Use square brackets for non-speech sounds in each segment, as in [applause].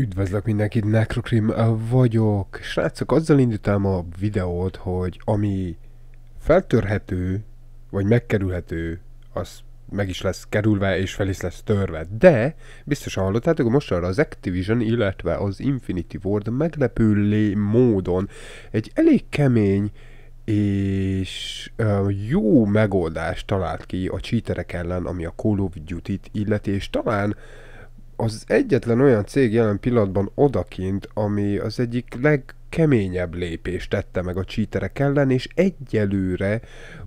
Üdvözlök mindenkit, Necrocrim vagyok. Srácok, azzal indítám a videót, hogy ami feltörhető, vagy megkerülhető, az meg is lesz kerülve, és fel is lesz törve. De, biztosan hallottátok, hogy mostanra az Activision, illetve az Infinity Ward meglepő módon egy elég kemény és jó megoldást talált ki a cheaterek ellen, ami a Call of Duty-t illeti, és talán az egyetlen olyan cég jelen pillanatban odakint, ami az egyik legkeményebb lépést tette meg a csíterek ellen, és egyelőre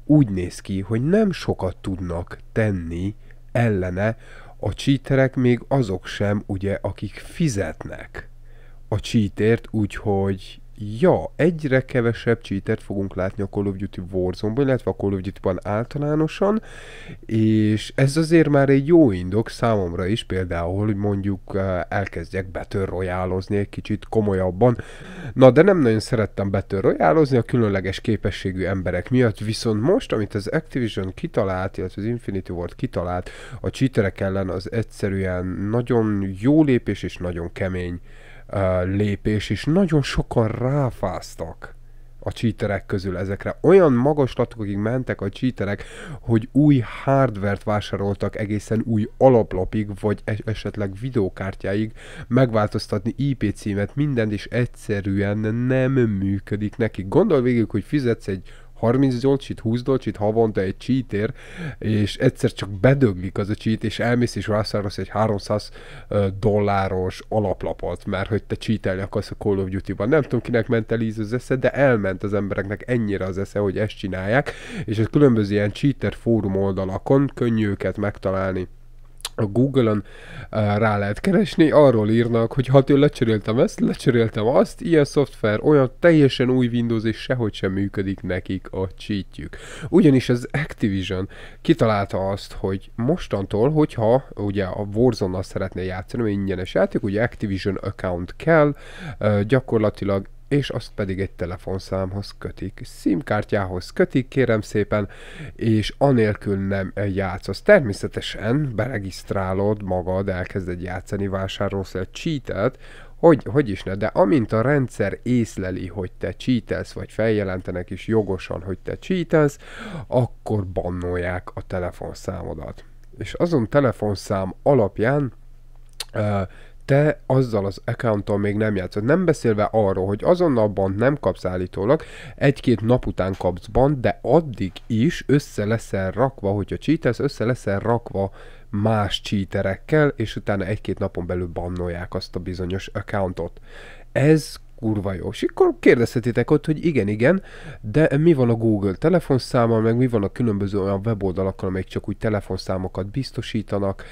úgy néz ki, hogy nem sokat tudnak tenni ellene a csíterek, még azok sem, ugye, akik fizetnek a csítért, úgyhogy Ja, egyre kevesebb cheatert fogunk látni a Call of Duty Warzone-ban, illetve a Call of Duty-ban általánosan, és ez azért már egy jó indok számomra is, például, hogy mondjuk eh, elkezdjek Battle royale egy kicsit komolyabban. Na, de nem nagyon szerettem Battle royale a különleges képességű emberek miatt, viszont most, amit az Activision kitalált, illetve az Infinity Ward kitalált, a cheaterek ellen az egyszerűen nagyon jó lépés és nagyon kemény lépés, és nagyon sokan ráfáztak a cheaterek közül ezekre. Olyan magaslatokig mentek a cheaterek, hogy új hardvert vásároltak egészen új alaplapig, vagy esetleg videókártyáig, megváltoztatni IP címet, mindent, és egyszerűen nem működik neki. Gondol végig, hogy fizetsz egy 30 dolcsit, 20 dolcsit, havonta egy cheatér, és egyszer csak bedöglik az a csít, és elmész és vásárolsz egy 300 dolláros alaplapot, mert hogy te csítelni akarsz a Call of Duty-ban. Nem tudom, kinek ment el íz az esze, de elment az embereknek ennyire az esze, hogy ezt csinálják, és a különböző ilyen cheater fórum oldalakon könnyű őket megtalálni a Google-on rá lehet keresni, arról írnak, hogy hát én lecseréltem ezt, lecseréltem azt, ilyen szoftver, olyan teljesen új Windows, és sehogy sem működik nekik a csítjük. Ugyanis az Activision kitalálta azt, hogy mostantól, hogyha ugye a Warzone-nal szeretné játszani, mert ingyenes játék, ugye Activision account kell, gyakorlatilag és azt pedig egy telefonszámhoz kötik, szimkártyához kötik, kérem szépen, és anélkül nem játszasz. Természetesen beregisztrálod magad, elkezded játszani, vásárolsz egy cheatet, hogy, hogy is ne, de amint a rendszer észleli, hogy te csítelsz, vagy feljelentenek is jogosan, hogy te csítelsz, akkor bannolják a telefonszámodat. És azon telefonszám alapján uh, te azzal az accounttal még nem játszod. Nem beszélve arról, hogy azonnal bant nem kapsz állítólag, egy-két nap után kapsz bant, de addig is össze leszel rakva, hogyha cheatelsz, össze leszel rakva más cheaterekkel, és utána egy-két napon belül bannolják azt a bizonyos accountot. Ez kurva jó. És akkor kérdezhetitek ott, hogy igen, igen, de mi van a Google telefonszámmal, meg mi van a különböző olyan weboldalakkal, amelyek csak úgy telefonszámokat biztosítanak,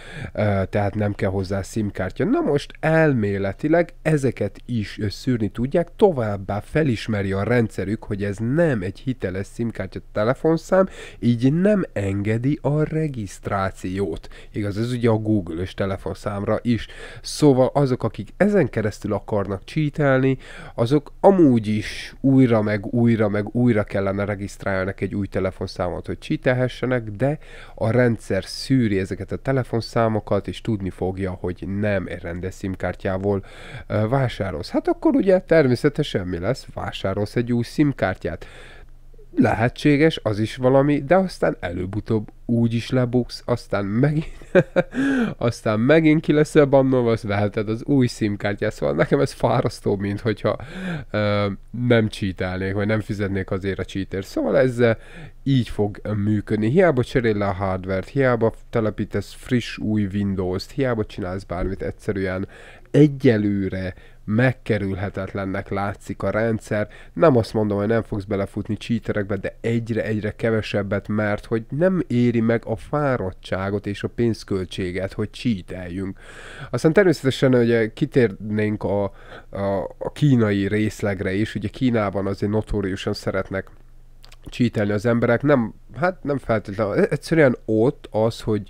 tehát nem kell hozzá simkártya. Na most elméletileg ezeket is szűrni tudják, továbbá felismeri a rendszerük, hogy ez nem egy hiteles simkártya telefonszám, így nem engedi a regisztrációt. Igaz, ez ugye a Google-ös telefonszámra is. Szóval azok, akik ezen keresztül akarnak csítelni, azok amúgy is újra, meg újra, meg újra kellene regisztrálni egy új telefonszámot, hogy csítelhessenek, de a rendszer szűri ezeket a telefonszámokat, és tudni fogja, hogy nem egy rendes simkártyával vásárolsz. Hát akkor ugye természetesen mi lesz? Vásárolsz egy új simkártyát lehetséges, az is valami, de aztán előbb-utóbb úgy is lebuksz, aztán megint, [laughs] aztán megint ki leszel bannolva, azt veheted az új szimkártyát, szóval nekem ez fárasztó, mint hogyha ö, nem csítelnék, vagy nem fizetnék azért a csítért. Szóval ezzel így fog működni. Hiába cserél le a hardvert, hiába telepítesz friss új Windows-t, hiába csinálsz bármit, egyszerűen egyelőre megkerülhetetlennek látszik a rendszer. Nem azt mondom, hogy nem fogsz belefutni cheaterekbe, de egyre-egyre kevesebbet, mert hogy nem éri meg a fáradtságot és a pénzköltséget, hogy cheateljünk. Aztán természetesen ugye kitérnénk a, a, a kínai részlegre is, ugye Kínában azért notóriusan szeretnek csítelni az emberek, nem, hát nem feltétlenül, egyszerűen ott az, hogy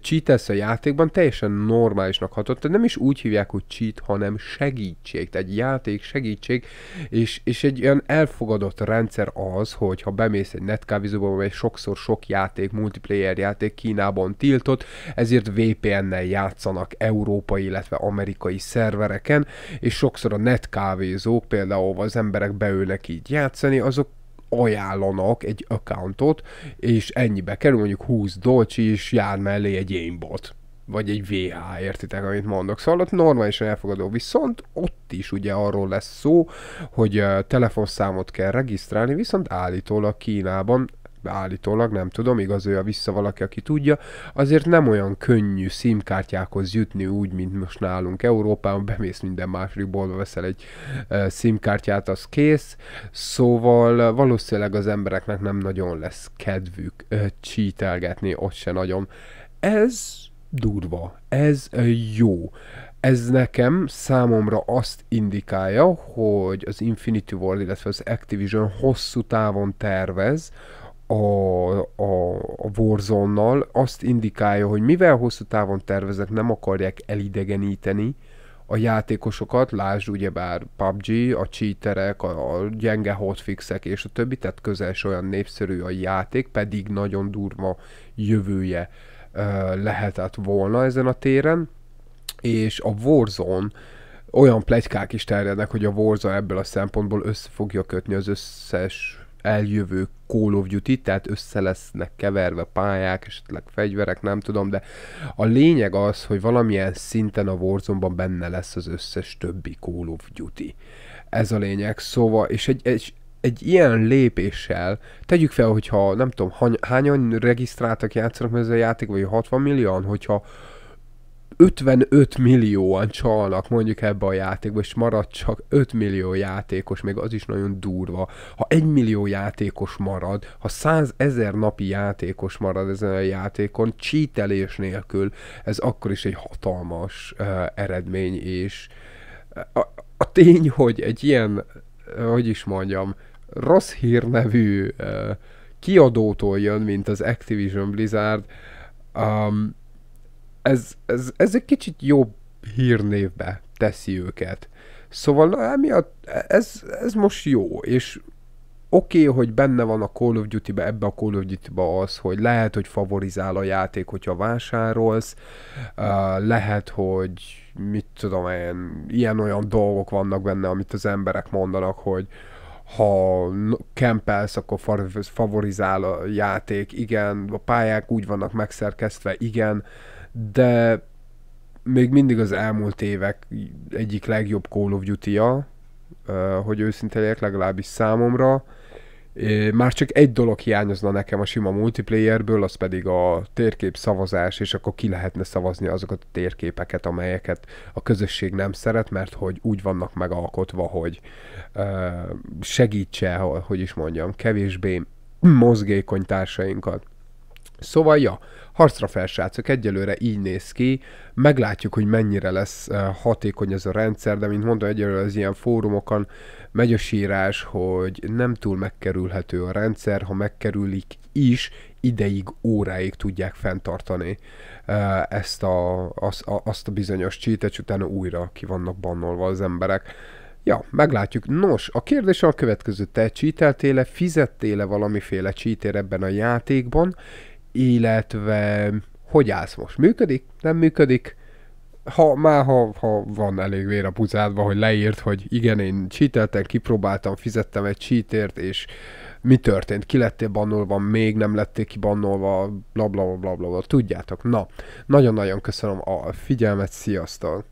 cheatesz a játékban, teljesen normálisnak hatott, nem is úgy hívják, hogy cheat, hanem segítség, tehát egy játék segítség, és, és egy olyan elfogadott rendszer az, hogy ha bemész egy netkávizóba, amely sokszor sok játék, multiplayer játék Kínában tiltott, ezért VPN-nel játszanak európai, illetve amerikai szervereken, és sokszor a netkávézók, például az emberek beülnek így játszani, azok ajánlanak egy accountot, és ennyibe kerül mondjuk 20 dolcsi, és jár mellé egy aimbot vagy egy VH, értitek, amit mondok. Szóval ott normálisan elfogadó, viszont ott is ugye arról lesz szó, hogy telefonszámot kell regisztrálni, viszont állítólag Kínában állítólag, nem tudom, a vissza valaki, aki tudja, azért nem olyan könnyű szimkártyákhoz jutni úgy, mint most nálunk Európában, bemész minden második boltba, veszel egy szimkártyát, az kész, szóval valószínűleg az embereknek nem nagyon lesz kedvük uh, csítelgetni, ott se nagyon. Ez durva, ez jó. Ez nekem, számomra azt indikálja, hogy az Infinity World, illetve az Activision hosszú távon tervez, a, a, a warzone azt indikálja, hogy mivel hosszú távon tervezek, nem akarják elidegeníteni a játékosokat, lásd ugyebár PUBG, a cheaterek, a, a gyenge hotfixek és a többi, tehát közel olyan népszerű a játék, pedig nagyon durva jövője ö, lehetett volna ezen a téren, és a Warzone olyan plegykák is terjednek, hogy a Warzone ebből a szempontból össze fogja kötni az összes eljövő Call of Duty, tehát össze lesznek keverve pályák, esetleg fegyverek, nem tudom, de a lényeg az, hogy valamilyen szinten a warzone benne lesz az összes többi Call of Duty. Ez a lényeg, szóval, és egy, egy, egy ilyen lépéssel, tegyük fel, hogyha nem tudom, hány, hányan regisztráltak játszanak ezzel a játék, vagy 60 millióan, hogyha 55 millióan csalnak mondjuk ebbe a játékba, és marad csak 5 millió játékos, még az is nagyon durva. Ha 1 millió játékos marad, ha 100 ezer napi játékos marad ezen a játékon, csítelés nélkül, ez akkor is egy hatalmas uh, eredmény, és a, a tény, hogy egy ilyen, uh, hogy is mondjam, rossz hírnevű uh, kiadótól jön, mint az Activision Blizzard, um, ez, ez, ez egy kicsit jobb hírnévbe teszi őket. Szóval emiatt ez, ez most jó, és oké, okay, hogy benne van a Call of Duty-be, ebbe a Call of duty be az, hogy lehet, hogy favorizál a játék, hogyha vásárolsz, uh, lehet, hogy mit tudom én, ilyen-olyan dolgok vannak benne, amit az emberek mondanak, hogy ha kempelsz, akkor favorizál a játék, igen, a pályák úgy vannak megszerkesztve, igen, uh, de még mindig az elmúlt évek egyik legjobb Call of Duty-ja, hogy őszinte legyek legalábbis számomra. Már csak egy dolog hiányozna nekem a sima multiplayerből, az pedig a térkép szavazás, és akkor ki lehetne szavazni azokat a térképeket, amelyeket a közösség nem szeret, mert hogy úgy vannak megalkotva, hogy segítse, hogy is mondjam, kevésbé mozgékony társainkat. Szóval, ja, harcra fel, egyelőre így néz ki. Meglátjuk, hogy mennyire lesz eh, hatékony ez a rendszer, de mint mondom, egyelőre az ilyen fórumokon megy a sírás, hogy nem túl megkerülhető a rendszer, ha megkerülik is, ideig, óráig tudják fenntartani eh, ezt a, azt, a, azt a bizonyos csítet, utána újra ki vannak bannolva az emberek. Ja, meglátjuk. Nos, a kérdés a következő. Te csíteltél-e, fizettél-e valamiféle csítér ebben a játékban, illetve hogy állsz most? Működik? Nem működik? Ha, már ha, ha van elég vér a pucádba, hogy leírt, hogy igen, én cheateltem, kipróbáltam, fizettem egy cheatért, és mi történt, ki lettél bannolva, még nem lettél kibannolva, bla bla bla bla bla, tudjátok. Na, nagyon-nagyon köszönöm a figyelmet, sziasztok!